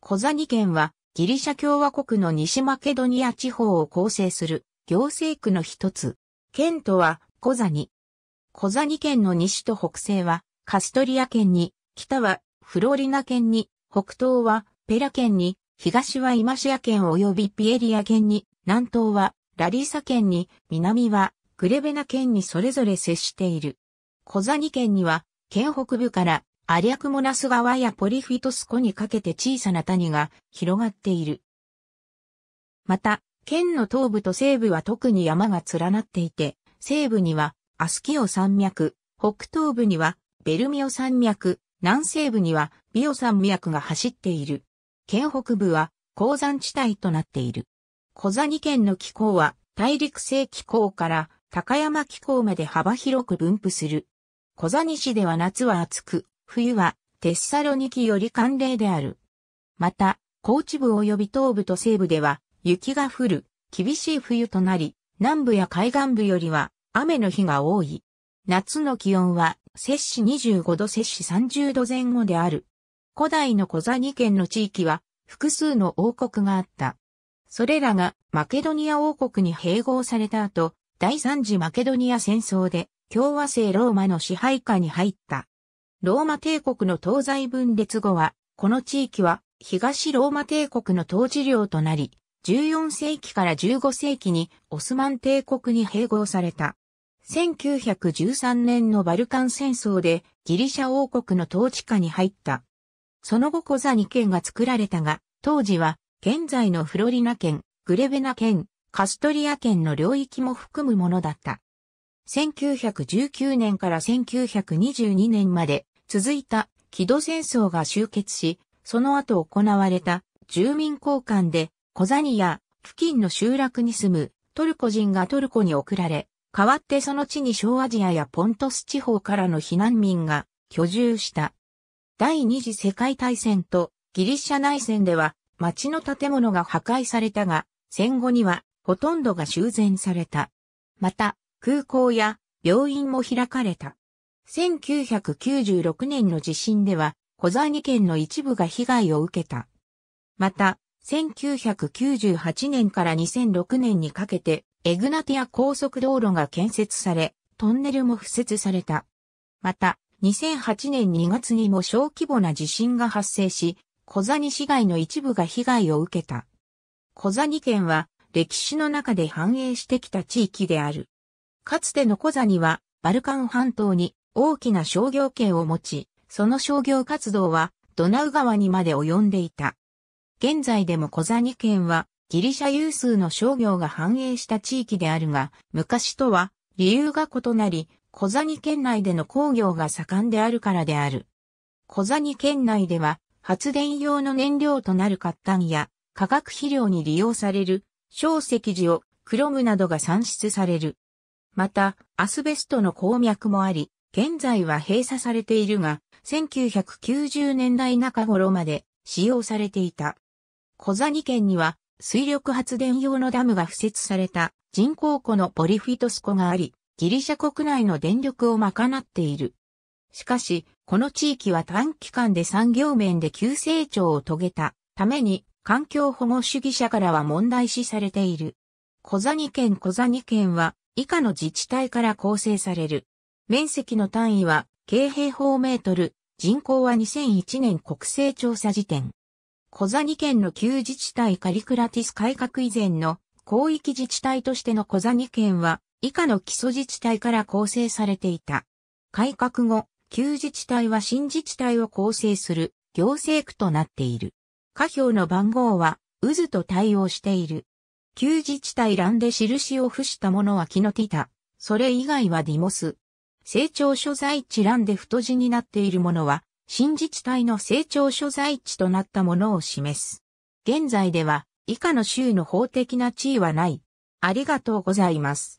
コザニ県はギリシャ共和国の西マケドニア地方を構成する行政区の一つ。県とはコザニ。コザニ県の西と北西はカストリア県に、北はフロリナ県に、北東はペラ県に、東はイマシア県及びピエリア県に、南東はラリーサ県に、南はグレベナ県にそれぞれ接している。コザニ県には、県北部からアリャクモナス川やポリフィトス湖にかけて小さな谷が広がっている。また、県の東部と西部は特に山が連なっていて、西部にはアスキオ山脈、北東部にはベルミオ山脈、南西部にはビオ山脈が走っている。県北部は鉱山地帯となっている。小座谷県の気候は大陸性気候から高山気候まで幅広く分布する。小座市では夏は暑く、冬はテッサロニキより寒冷である。また、高知部及び東部と西部では雪が降る厳しい冬となり、南部や海岸部よりは雨の日が多い。夏の気温は摂氏25度摂氏30度前後である。古代のコザ2県の地域は複数の王国があった。それらがマケドニア王国に併合された後、第三次マケドニア戦争で共和制ローマの支配下に入った。ローマ帝国の東西分裂後は、この地域は東ローマ帝国の統治領となり、14世紀から15世紀にオスマン帝国に併合された。1913年のバルカン戦争でギリシャ王国の統治下に入った。その後コザニ県が作られたが、当時は現在のフロリナ県、グレベナ県、カストリア県の領域も含むものだった。1919年から1922年まで続いた木戸戦争が終結し、その後行われた住民交換で小ザニや付近の集落に住むトルコ人がトルコに送られ、代わってその地に小アジアやポントス地方からの避難民が居住した。第二次世界大戦とギリシャ内戦では町の建物が破壊されたが、戦後にはほとんどが修繕された。また、空港や病院も開かれた。1996年の地震では、小谷県の一部が被害を受けた。また、1998年から2006年にかけて、エグナティア高速道路が建設され、トンネルも敷設された。また、2008年2月にも小規模な地震が発生し、小座谷市街の一部が被害を受けた。小座谷県は歴史の中で繁栄してきた地域である。かつてのコザには、バルカン半島に大きな商業圏を持ち、その商業活動はドナウ川にまで及んでいた。現在でもコザニ県はギリシャ有数の商業が繁栄した地域であるが、昔とは理由が異なり、コザニ県内での工業が盛んであるからである。コザニ県内では発電用の燃料となる活炭や化学肥料に利用される小石寺をクロムなどが産出される。また、アスベストの鉱脈もあり、現在は閉鎖されているが、1990年代中頃まで使用されていた。小谷県には水力発電用のダムが付設された人工湖のポリフィトス湖があり、ギリシャ国内の電力を賄っている。しかし、この地域は短期間で産業面で急成長を遂げたために環境保護主義者からは問題視されている。小谷県小谷県は以下の自治体から構成される。面積の単位は、京平方メートル、人口は2001年国勢調査時点。小座2県の旧自治体カリクラティス改革以前の広域自治体としての小座2県は以下の基礎自治体から構成されていた。改革後、旧自治体は新自治体を構成する行政区となっている。下表の番号は渦と対応している。旧自治体欄で印を付したものはキノティタ。それ以外はディモス。成長所在地欄で太字になっているものは、新自治体の成長所在地となったものを示す。現在では、以下の州の法的な地位はない。ありがとうございます。